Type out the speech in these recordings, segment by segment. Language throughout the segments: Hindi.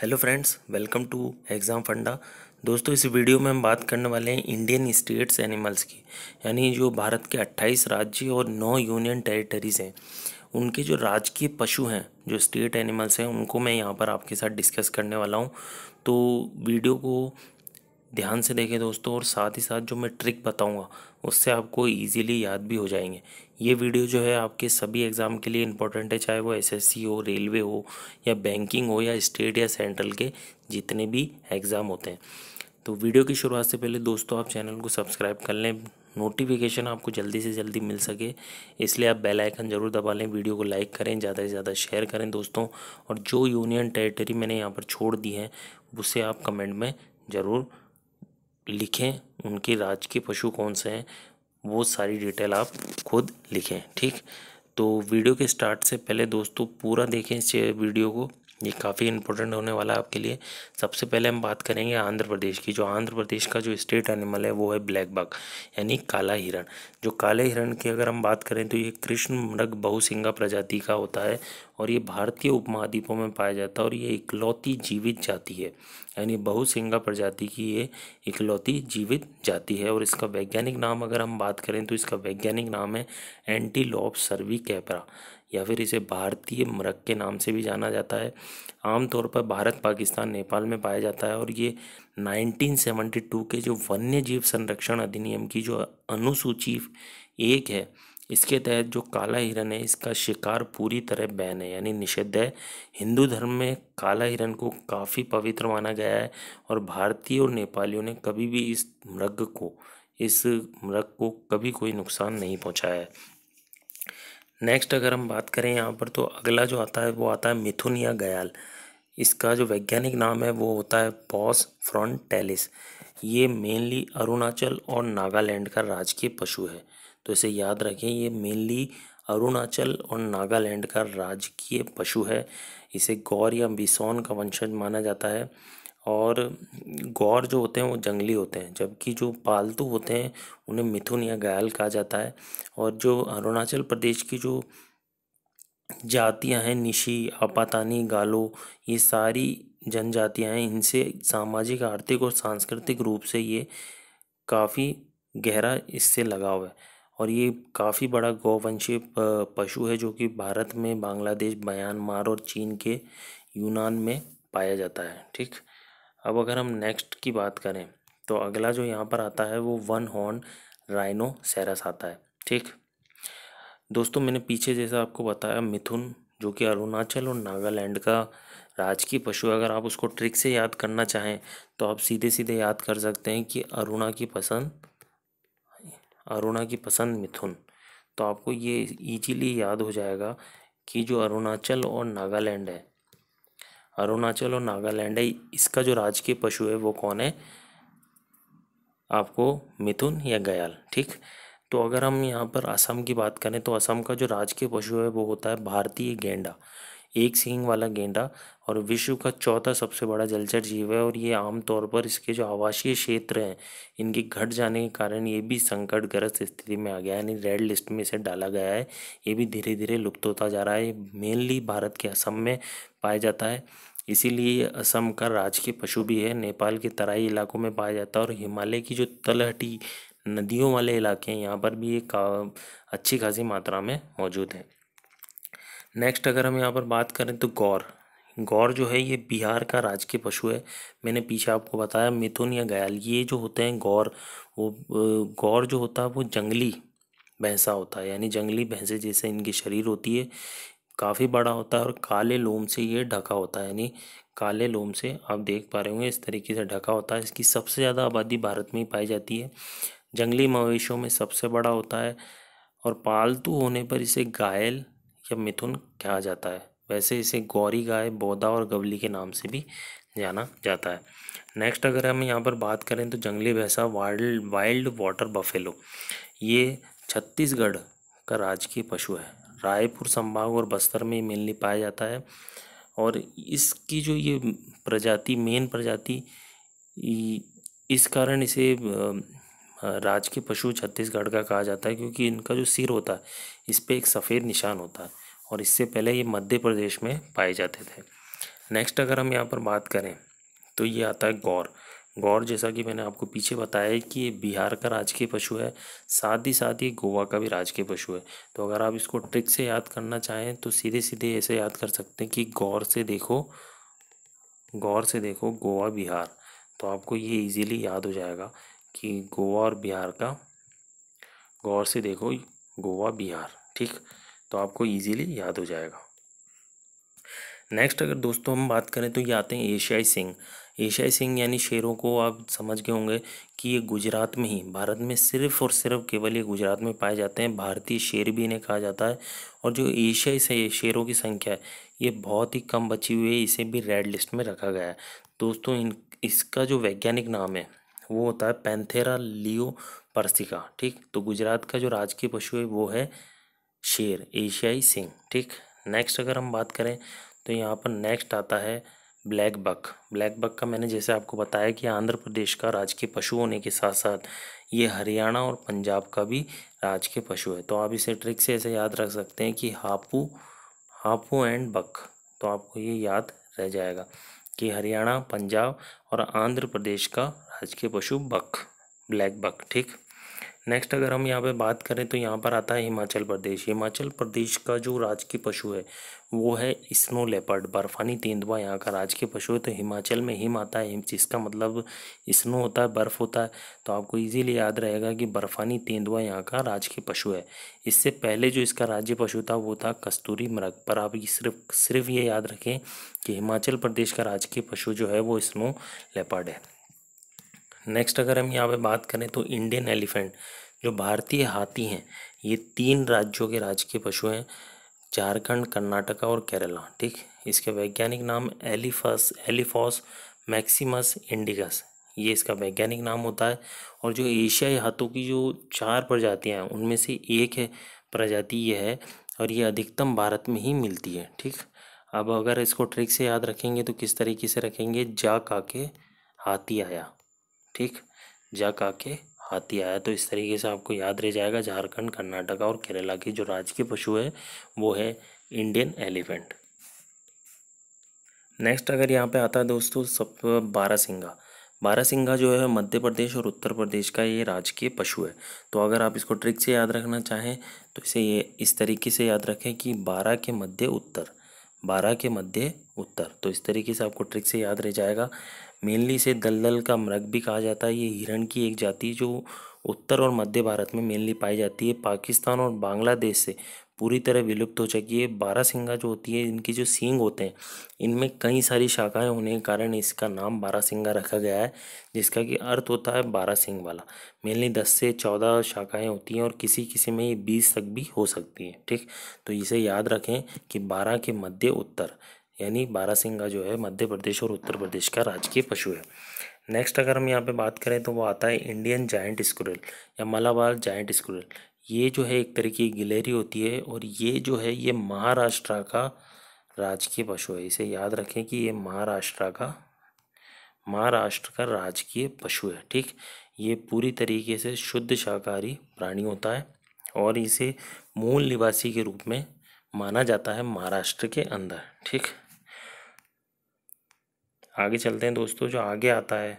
hello friends welcome to exam फंडा दोस्तों इस वीडियो में हम बात करने वाले हैं इंडियन स्टेट्स एनिमल्स की यानी जो भारत के 28 राज्य और 9 यूनियन टेरिटरीज़ हैं उनके जो राजकीय पशु हैं जो स्टेट एनिमल्स हैं उनको मैं यहाँ पर आपके साथ डिस्कस करने वाला हूँ तो वीडियो को ध्यान से देखें दोस्तों और साथ ही साथ जो मैं ट्रिक बताऊंगा उससे आपको इजीली याद भी हो जाएंगे ये वीडियो जो है आपके सभी एग्ज़ाम के लिए इम्पोर्टेंट है चाहे वो एसएससी हो रेलवे हो या बैंकिंग हो या स्टेट या सेंट्रल के जितने भी एग्ज़ाम होते हैं तो वीडियो की शुरुआत से पहले दोस्तों आप चैनल को सब्सक्राइब कर लें नोटिफिकेशन आपको जल्दी से जल्दी मिल सके इसलिए आप बेल आइकन ज़रूर दबा लें वीडियो को लाइक करें ज़्यादा से ज़्यादा शेयर करें दोस्तों और जो यूनियन टेरिटरी मैंने यहाँ पर छोड़ दी है उसे आप कमेंट में ज़रूर लिखें उनके राज्य के पशु कौन से हैं वो सारी डिटेल आप खुद लिखें ठीक तो वीडियो के स्टार्ट से पहले दोस्तों पूरा देखें इस वीडियो को ये काफ़ी इंपॉर्टेंट होने वाला है आपके लिए सबसे पहले हम बात करेंगे आंध्र प्रदेश की जो आंध्र प्रदेश का जो स्टेट एनिमल है वो है ब्लैक बाग यानी काला हिरण जो काले हिरण की अगर हम बात करें तो ये कृष्ण मृग बहुसिंगा प्रजाति का होता है और ये भारतीय उपमहाद्वीपों में पाया जाता है और ये इकलौती जीवित जाति है यानी बहुसिंगा प्रजाति की ये इकलौती जीवित जाति है और इसका वैज्ञानिक नाम अगर हम बात करें तो इसका वैज्ञानिक नाम है एंटीलॉप सर्वी कैपरा या फिर इसे भारतीय मृग के नाम से भी जाना जाता है आमतौर पर भारत पाकिस्तान नेपाल में पाया जाता है और ये 1972 के जो वन्य जीव संरक्षण अधिनियम की जो अनुसूची एक है इसके तहत जो काला हिरन है इसका शिकार पूरी तरह बैन है यानी निषिद्ध है हिंदू धर्म में काला हिरन को काफ़ी पवित्र माना गया है और भारतीय और नेपालियों ने कभी भी इस मृग को इस मृग को कभी कोई नुकसान नहीं पहुंचाया है नेक्स्ट अगर हम बात करें यहाँ पर तो अगला जो आता है वो आता है मिथुन या गयाल इसका जो वैज्ञानिक नाम है वो होता है फ्रॉन्ट फ्रॉन्टेलिस ये मेनली अरुणाचल और नागालैंड का राजकीय पशु है तो इसे याद रखें ये मेनली अरुणाचल और नागालैंड का राजकीय पशु है इसे गौर या बिसौन का वंशज माना जाता है और गौर जो होते हैं वो जंगली होते हैं जबकि जो पालतू होते हैं उन्हें मिथुन या घायल कहा जाता है और जो अरुणाचल प्रदेश की जो जातियां हैं निशी आपातानी गालो ये सारी जनजातियां हैं इनसे सामाजिक आर्थिक और सांस्कृतिक रूप से ये काफ़ी गहरा इससे लगाव है और ये काफ़ी बड़ा गौवंशीय पशु है जो कि भारत में बांग्लादेश म्यांमार और चीन के यूनान में पाया जाता है ठीक अब अगर हम नेक्स्ट की बात करें तो अगला जो यहाँ पर आता है वो वन हॉर्न राइनो सैरस आता है ठीक दोस्तों मैंने पीछे जैसा आपको बताया मिथुन जो कि अरुणाचल और नागालैंड का राजकीय पशु है अगर आप उसको ट्रिक से याद करना चाहें तो आप सीधे सीधे याद कर सकते हैं कि अरुणा की पसंद अरुणा की पसंद मिथुन तो आपको ये इजीली याद हो जाएगा कि जो अरुणाचल और नागालैंड है अरुणाचल और नागालैंड है इसका जो राजकीय पशु है वो कौन है आपको मिथुन या गयाल ठीक तो अगर हम यहाँ पर असम की बात करें तो असम का जो राजकीय पशु है वो होता है भारतीय गेंडा एक सींग वाला गेंडा और विश्व का चौथा सबसे बड़ा जलचर जीव है और ये आमतौर पर इसके जो आवासीय क्षेत्र हैं इनके घट जाने के कारण ये भी संकटग्रस्त स्थिति में आ गया है यानी रेड लिस्ट में इसे डाला गया है ये भी धीरे धीरे लुप्त होता जा रहा है मेनली भारत के असम में पाया जाता है इसीलिए असम का राजकीय पशु भी है नेपाल के तराई इलाकों में पाया जाता है और हिमालय की जो तलहटी नदियों वाले इलाके हैं यहाँ पर भी ये अच्छी खासी मात्रा में मौजूद है नेक्स्ट अगर हम यहाँ पर बात करें तो गौर गौर जो है ये बिहार का राजकीय पशु है मैंने पीछे आपको बताया मिथुन या गयाल ये जो होते हैं गौर वो गौर जो होता है वो जंगली भैंसा होता है यानी जंगली भैंसे जैसे इनकी शरीर होती है काफ़ी बड़ा होता है और काले लोम से ये ढका होता है यानी काले लोम से आप देख पा रहे होंगे इस तरीके से ढका होता है इसकी सबसे ज़्यादा आबादी भारत में ही पाई जाती है जंगली मवेशियों में सबसे बड़ा होता है और पालतू होने पर इसे गायल या मिथुन कहा जाता है वैसे इसे गौरी गाय बौदा और गवली के नाम से भी जाना जाता है नेक्स्ट अगर हम यहाँ पर बात करें तो जंगली भैंसा वाइल्ड वाइल्ड वाटर बफेलो ये छत्तीसगढ़ का राजकीय पशु है रायपुर संभाग और बस्तर में मेनली पाया जाता है और इसकी जो ये प्रजाति मेन प्रजाति इस कारण इसे राजकीय पशु छत्तीसगढ़ का कहा जाता है क्योंकि इनका जो सिर होता है इस पर एक सफ़ेद निशान होता है और इससे पहले ये मध्य प्रदेश में पाए जाते थे नेक्स्ट अगर हम यहाँ पर बात करें तो ये आता है गौर गौर जैसा कि मैंने आपको पीछे बताया कि ये बिहार का राजकीय पशु है साथ ही साथ ये गोवा का भी राजकीय पशु है तो अगर आप इसको ट्रिक से याद करना चाहें तो सीधे सीधे ऐसे याद कर सकते हैं कि गौर से देखो गौर से देखो गोवा बिहार तो आपको ये इजीली याद हो जाएगा कि गोवा और बिहार का गौर से देखो गोवा बिहार ठीक तो आपको ईजीली याद हो जाएगा नेक्स्ट अगर दोस्तों हम बात करें तो ये आते हैं एशियाई सिंह एशियाई सिंह यानी शेरों को आप समझ गए होंगे कि ये गुजरात में ही भारत में सिर्फ और सिर्फ केवल ये गुजरात में पाए जाते हैं भारतीय शेर भी इन्हें कहा जाता है और जो एशियाई से शेरों की संख्या है ये बहुत ही कम बची हुई है इसे भी रेड लिस्ट में रखा गया है दोस्तों इन इसका जो वैज्ञानिक नाम है वो होता है पैंथेरा लियो परसिका ठीक तो गुजरात का जो राजकीय पशु है वो है शेर एशियाई सिंह ठीक नेक्स्ट अगर हम बात करें तो यहाँ पर नेक्स्ट आता है ब्लैक बक ब्लैक बक का मैंने जैसे आपको बताया कि आंध्र प्रदेश का राजकीय पशु होने के साथ साथ ये हरियाणा और पंजाब का भी राजकीय पशु है तो आप इसे ट्रिक से ऐसे याद रख सकते हैं कि हापू हापू एंड बक तो आपको ये याद रह जाएगा कि हरियाणा पंजाब और आंध्र प्रदेश का राजकीय पशु बक ब्लैक बक ठीक नेक्स्ट अगर हम यहाँ पे बात करें तो यहाँ पर आता है हिमाचल प्रदेश हिमाचल प्रदेश का जो राजकीय पशु है वो है स्नो लेपर्ड बर्फ़ानी तेंदुआ यहाँ का राजकीय पशु है तो हिमाचल में हिम आता है हिम जिसका मतलब स्नो होता है बर्फ़ होता है तो आपको इजीली याद रहेगा कि बर्फ़ानी तेंदुआ यहाँ का राजकीय पशु है इससे पहले जो इसका राज्य पशु था वो था कस्तूरी मृग पर आप सिर्फ सिर्फ ये याद रखें कि हिमाचल प्रदेश का राजकीय पशु जो है वो स्नो लेपर्ड है नेक्स्ट अगर हम यहाँ पे बात करें तो इंडियन एलिफेंट जो भारतीय हाथी हैं ये तीन राज्यों के राजकीय पशु हैं झारखंड कर्नाटका और केरला ठीक इसके वैज्ञानिक नाम एलिफस एलिफॉस मैक्सिमस इंडिकस ये इसका वैज्ञानिक नाम होता है और जो एशियाई हाथों की जो चार प्रजातियाँ हैं उनमें से एक है प्रजाति ये है और ये अधिकतम भारत में ही मिलती है ठीक अब अगर इसको ट्रिक से याद रखेंगे तो किस तरीके से रखेंगे जा का के हाथी आया ठीक जा का के हाथी आया तो इस तरीके से आपको याद रह जाएगा झारखंड कर्नाटका और केरला की जो राजकीय पशु है वो है इंडियन एलिफेंट नेक्स्ट अगर यहाँ पे आता है दोस्तों सब बारा सिंगा जो है मध्य प्रदेश और उत्तर प्रदेश का ये राजकीय पशु है तो अगर आप इसको ट्रिक से याद रखना चाहें तो इसे ये इस तरीके से याद रखें कि बारह के मध्य उत्तर बारह के मध्य उत्तर तो इस तरीके से आपको ट्रिक से याद रह जाएगा मेनली इसे दलदल का मृग भी कहा जाता है ये हिरण की एक जाति जो उत्तर और मध्य भारत में मेनली पाई जाती है पाकिस्तान और बांग्लादेश से पूरी तरह विलुप्त हो चुकी है बारह सिंगा जो होती है इनकी जो सींग होते हैं इनमें कई सारी शाखाएं होने के कारण इसका नाम बारह सिंगा रखा गया है जिसका कि अर्थ होता है बारह सिंग वाला मेनली दस से चौदह शाखाएं होती हैं और किसी किसी में ये बीस तक भी हो सकती हैं ठीक तो इसे याद रखें कि बारह के मध्य उत्तर यानी बारासिंगा जो है मध्य प्रदेश और उत्तर प्रदेश का राजकीय पशु है नेक्स्ट अगर हम यहाँ पे बात करें तो वो आता है इंडियन जाइंट स्क्रूल या मलाबार जाइंट स्क्रूल ये जो है एक तरह की गिलहरी होती है और ये जो है ये महाराष्ट्र का राजकीय पशु है इसे याद रखें कि ये महाराष्ट्र का महाराष्ट्र का राजकीय पशु है ठीक ये पूरी तरीके से शुद्ध शाकाहारी प्राणी होता है और इसे मूल निवासी के रूप में माना जाता है महाराष्ट्र के अंदर ठीक आगे चलते हैं दोस्तों जो आगे आता है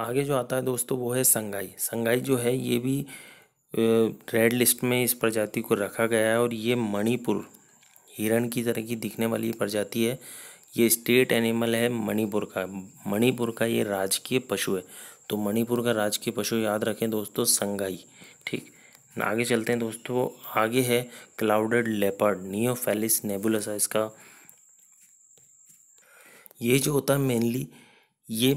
आगे जो आता है दोस्तों वो है संगाई संगाई जो है ये भी रेड लिस्ट में इस प्रजाति को रखा गया है और ये मणिपुर हिरण की तरह की दिखने वाली प्रजाति है ये स्टेट एनिमल है मणिपुर का मणिपुर का ये राजकीय पशु है तो मणिपुर का राजकीय पशु याद रखें दोस्तों संगाई ठीक आगे चलते हैं दोस्तों आगे है क्लाउडेड लेपर्ड नियोफेलिस नेबुलसा इसका ये जो होता है मेनली ये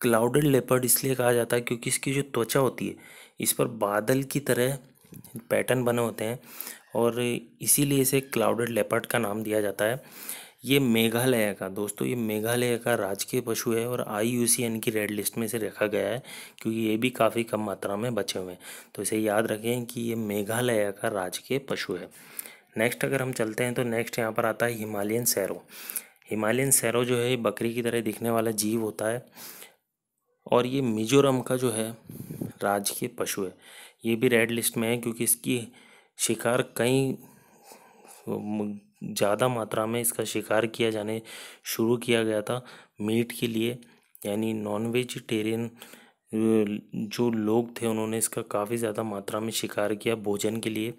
क्लाउडेड लेपर्ड इसलिए कहा जाता है क्योंकि इसकी जो त्वचा होती है इस पर बादल की तरह पैटर्न बने होते हैं और इसीलिए इसे क्लाउडेड लेपर्ड का नाम दिया जाता है ये मेघालय का दोस्तों ये मेघालय का राजकीय पशु है और आई यू सी एन की रेड लिस्ट में इसे रखा गया है क्योंकि ये भी काफ़ी कम मात्रा में बचे हुए हैं तो इसे याद रखें कि ये मेघालय का राजकीय पशु है नेक्स्ट अगर हम चलते हैं तो नेक्स्ट यहाँ पर आता है हिमालयन सैरो हिमालयन सैरो जो है बकरी की तरह दिखने वाला जीव होता है और ये मिजोरम का जो है राजकीय पशु है ये भी रेड लिस्ट में है क्योंकि इसकी शिकार कई ज़्यादा मात्रा में इसका शिकार किया जाने शुरू किया गया था मीट के लिए यानी नॉन वेजिटेरियन जो लोग थे उन्होंने इसका काफ़ी ज़्यादा मात्रा में शिकार किया भोजन के लिए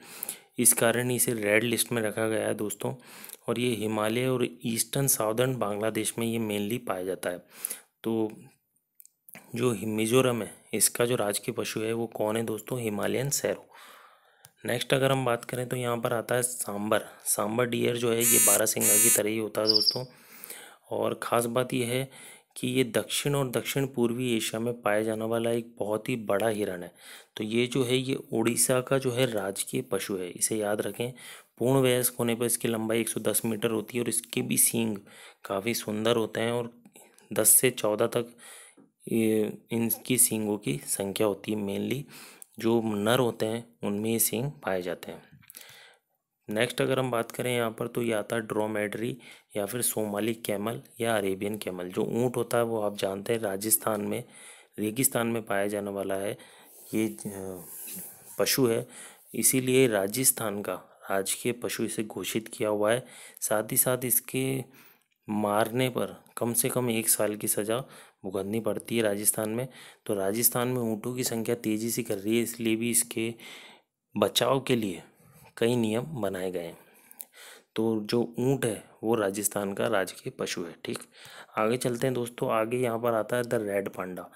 इस कारण इसे रेड लिस्ट में रखा गया है दोस्तों और ये हिमालय और ईस्टर्न साउदर्न बांग्लादेश में ये मेनली पाया जाता है तो जो मिजोरम है इसका जो राजकीय पशु है वो कौन है दोस्तों हिमालयन सैरो नेक्स्ट अगर हम बात करें तो यहाँ पर आता है सांबर सांबर डियर जो है ये बारह सिंगा की तरह ही होता है दोस्तों और ख़ास बात यह है कि ये दक्षिण और दक्षिण पूर्वी एशिया में पाया जाने वाला एक बहुत ही बड़ा हिरण है तो ये जो है ये उड़ीसा का जो है राजकीय पशु है इसे याद रखें पूर्ण वयस्क होने पर इसकी लंबाई 110 मीटर होती है और इसके भी सींग काफ़ी सुंदर होते हैं और 10 से 14 तक इनकी सींगों की संख्या होती है मेनली जो नर होते हैं उनमें ये सींग पाए जाते हैं नेक्स्ट अगर हम बात करें यहाँ पर तो ये आता है ड्रोमेडरी या फिर सोमाली कैमल या अरेबियन कैमल जो ऊँट होता है वो आप जानते हैं राजस्थान में रेगिस्तान में पाया जाने वाला है ये पशु है इसीलिए राजस्थान का राजकीय पशु इसे घोषित किया हुआ है साथ ही साथ इसके मारने पर कम से कम एक साल की सज़ा भुगतनी पड़ती है राजस्थान में तो राजस्थान में ऊँटों की संख्या तेज़ी से कर रही है इसलिए भी इसके बचाव के लिए कई नियम बनाए गए हैं तो जो ऊँट है वो राजस्थान का राजकीय पशु है ठीक आगे चलते हैं दोस्तों आगे यहाँ पर आता है द रेड पांडा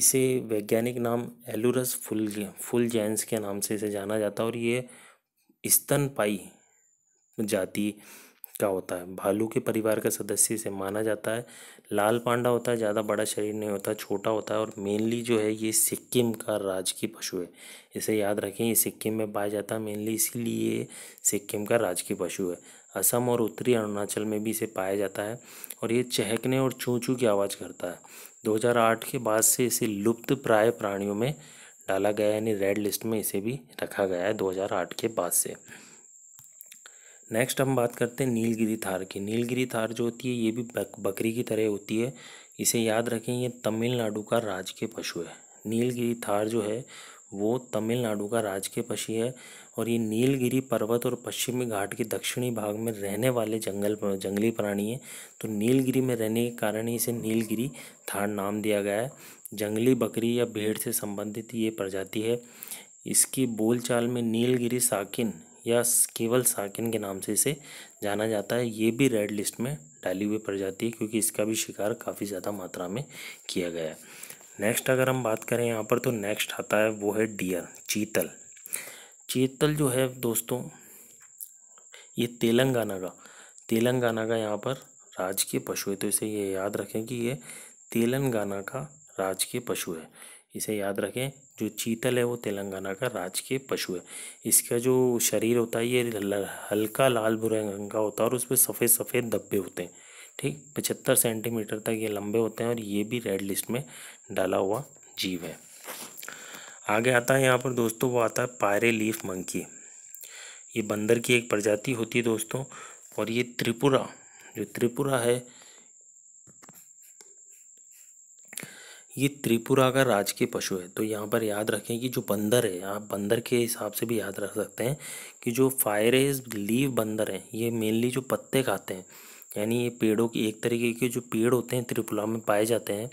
इसे वैज्ञानिक नाम एलुरस फुल फुल जैंस के नाम से इसे जाना जाता है और ये स्तनपाई जाति का होता है भालू के परिवार का सदस्य से माना जाता है लाल पांडा होता है ज़्यादा बड़ा शरीर नहीं होता छोटा होता है और मेनली जो है ये सिक्किम का राजकीय पशु है इसे याद रखें ये सिक्किम में पाया जाता है मेनली इसीलिए सिक्किम का राजकीय पशु है असम और उत्तरी अरुणाचल में भी इसे पाया जाता है और ये चहकने और चूँ चू की आवाज़ करता है दो के बाद से इसे लुप्त प्राय प्राणियों में डाला गया यानी रेड लिस्ट में इसे भी रखा गया है दो के बाद से नेक्स्ट हम बात करते हैं नीलगिरी थार की नीलगिरी थार जो होती है ये भी बक, बकरी की तरह होती है इसे याद रखें ये तमिलनाडु का राजकीय पशु है नीलगिरी थार जो है वो तमिलनाडु का राजकीय पशु है और ये नीलगिरी पर्वत और पश्चिमी घाट के दक्षिणी भाग में रहने वाले जंगल जंगली प्राणी है तो नीलगिरी में रहने के कारण इसे नीलगिरी थार नाम दिया गया है जंगली बकरी या भेड़ से संबंधित ये प्रजाति है इसकी बोलचाल में नीलगिरी साकिन या केवल साकिन के नाम से इसे जाना जाता है ये भी रेड लिस्ट में डाली हुई प्रजाति है क्योंकि इसका भी शिकार काफ़ी ज़्यादा मात्रा में किया गया है नेक्स्ट अगर हम बात करें यहाँ पर तो नेक्स्ट आता है वो है डियर चीतल चीतल जो है दोस्तों ये तेलंगाना का तेलंगाना का यहाँ पर राजकीय पशु है तो इसे ये याद रखें कि ये तेलंगाना का राजकीय पशु है इसे याद रखें जो चीतल है वो तेलंगाना का राजकीय पशु है इसका जो शरीर होता है ये हल्का लाल भूरे रंग का होता है और उस पर सफ़ेद सफ़ेद धब्बे होते हैं ठीक पचहत्तर सेंटीमीटर तक ये लंबे होते हैं और ये भी रेड लिस्ट में डाला हुआ जीव है आगे आता है यहाँ पर दोस्तों वो आता है पायरे लीफ मंकी ये बंदर की एक प्रजाति होती है दोस्तों और ये त्रिपुरा जो त्रिपुरा है ये त्रिपुरा का राजकीय पशु है तो यहाँ पर याद रखें कि जो बंदर है आप बंदर के हिसाब से भी याद रख सकते हैं कि जो फायरेज लीव बंदर हैं ये मेनली जो पत्ते खाते हैं यानी ये पेड़ों की एक तरीके के जो पेड़ होते हैं त्रिपुरा में पाए जाते हैं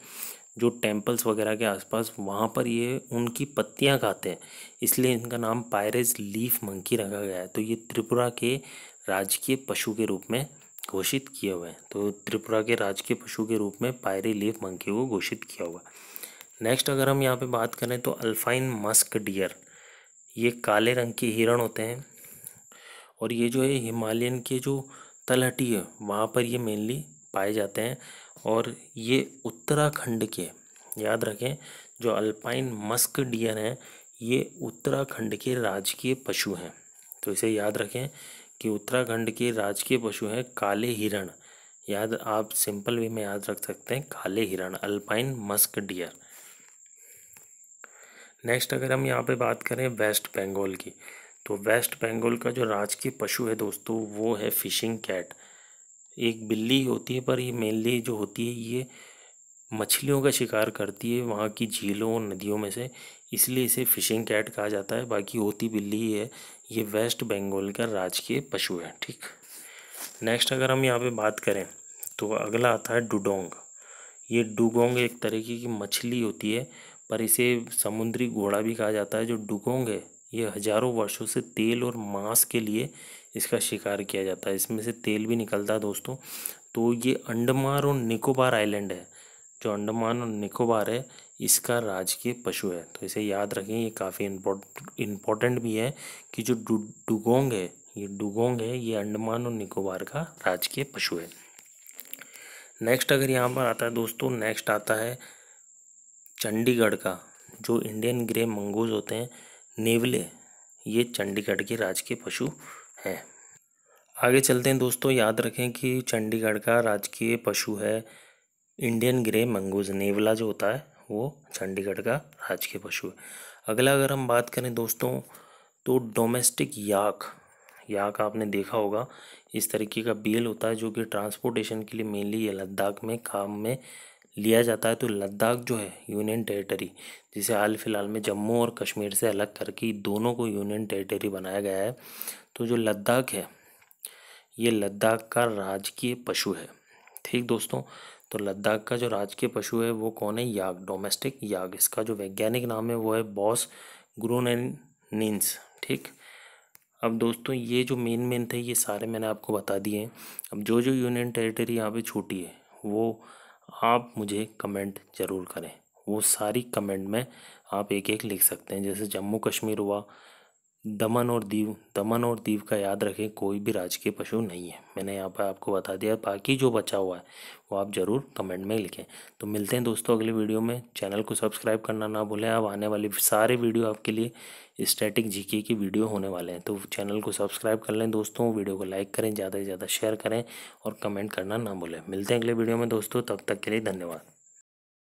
जो टेम्पल्स वगैरह के आसपास वहाँ पर ये उनकी पत्तियाँ खाते हैं इसलिए इनका नाम पायरेज लीफ मंकी रखा गया है तो ये त्रिपुरा के राजकीय पशु के रूप में घोषित किए हुए हैं तो त्रिपुरा के राजकीय पशु के रूप में पायरे लीफ मंकी को घोषित किया हुआ नेक्स्ट अगर हम यहाँ पे बात करें तो अल्फाइन मस्क डियर ये काले रंग के हिरण होते हैं और ये जो है हिमालयन के जो तलहटी है वहाँ पर ये मेनली पाए जाते हैं और ये उत्तराखंड के याद रखें जो अल्पाइन मस्क डियर हैं ये उत्तराखंड के राजकीय पशु हैं तो इसे याद रखें कि उत्तराखंड के राजकीय पशु हैं काले हिरण याद आप सिंपल वे में याद रख सकते हैं काले हिरण अल्पाइन मस्क डियर नेक्स्ट अगर हम यहाँ पे बात करें वेस्ट बंगाल की तो वेस्ट बंगाल का जो राजकीय पशु है दोस्तों वो है फिशिंग कैट एक बिल्ली होती है पर ये मेनली जो होती है ये मछलियों का शिकार करती है वहाँ की झीलों और नदियों में से इसलिए इसे फिशिंग कैट कहा जाता है बाकी होती बिल्ली है ये वेस्ट बंगाल का राजकीय पशु है ठीक नेक्स्ट अगर हम यहाँ पे बात करें तो अगला आता है डुडोंग ये डुगोंग एक तरीके की मछली होती है पर इसे समुद्री घोड़ा भी कहा जाता है जो डुगोंग है ये हजारों वर्षों से तेल और मांस के लिए इसका शिकार किया जाता है इसमें से तेल भी निकलता है दोस्तों तो ये अंडमान और निकोबार आइलैंड है जो अंडमान और निकोबार है इसका राजकीय पशु है तो इसे याद रखें ये काफ़ी इम्पोर्टेंट भी है कि जो डुगोंग है ये डुगोंग है ये अंडमान और निकोबार का राजकीय पशु है नेक्स्ट अगर यहाँ पर आता है दोस्तों नेक्स्ट आता है चंडीगढ़ का जो इंडियन ग्रे मंगूज होते हैं नेवले ये चंडीगढ़ के राजकीय पशु हैं आगे चलते हैं दोस्तों याद रखें कि चंडीगढ़ का राजकीय पशु है इंडियन ग्रे मंगूज नेवला जो होता है वो चंडीगढ़ का राजकीय पशु है अगला अगर हम बात करें दोस्तों तो डोमेस्टिक याक याक आपने देखा होगा इस तरीके का बेल होता है जो कि ट्रांसपोर्टेशन के लिए मेनली लद्दाख में काम में लिया जाता है तो लद्दाख जो है यूनियन टेरिटरी जिसे हाल फिलहाल में जम्मू और कश्मीर से अलग करके दोनों को यूनियन टेरिटरी बनाया गया है तो जो लद्दाख है ये लद्दाख का राजकीय पशु है ठीक दोस्तों तो लद्दाख का जो राजकीय पशु है वो कौन है याग डोमेस्टिक याग इसका जो वैज्ञानिक नाम है वो है बॉस ग्रून नींस नीन्स ठीक अब दोस्तों ये जो मेन मेन थे ये सारे मैंने आपको बता दिए हैं अब जो जो यूनियन टेरिटरी यहाँ पे छोटी है वो आप मुझे कमेंट ज़रूर करें वो सारी कमेंट में आप एक एक लिख सकते हैं जैसे जम्मू कश्मीर हुआ दमन और दीव दमन और दीव का याद रखें कोई भी राजकीय पशु नहीं है मैंने यहाँ पर आपको बता दिया बाकी जो बचा हुआ है वो आप ज़रूर कमेंट में लिखें तो मिलते हैं दोस्तों अगले वीडियो में चैनल को सब्सक्राइब करना ना भूलें अब आने वाले सारे वीडियो आपके लिए स्टैटिक जीके की वीडियो होने वाले हैं तो चैनल को सब्सक्राइब कर लें दोस्तों वीडियो को लाइक करें ज़्यादा से ज़्यादा शेयर करें और कमेंट करना ना भूलें मिलते हैं अगले वीडियो में दोस्तों तब तक के लिए धन्यवाद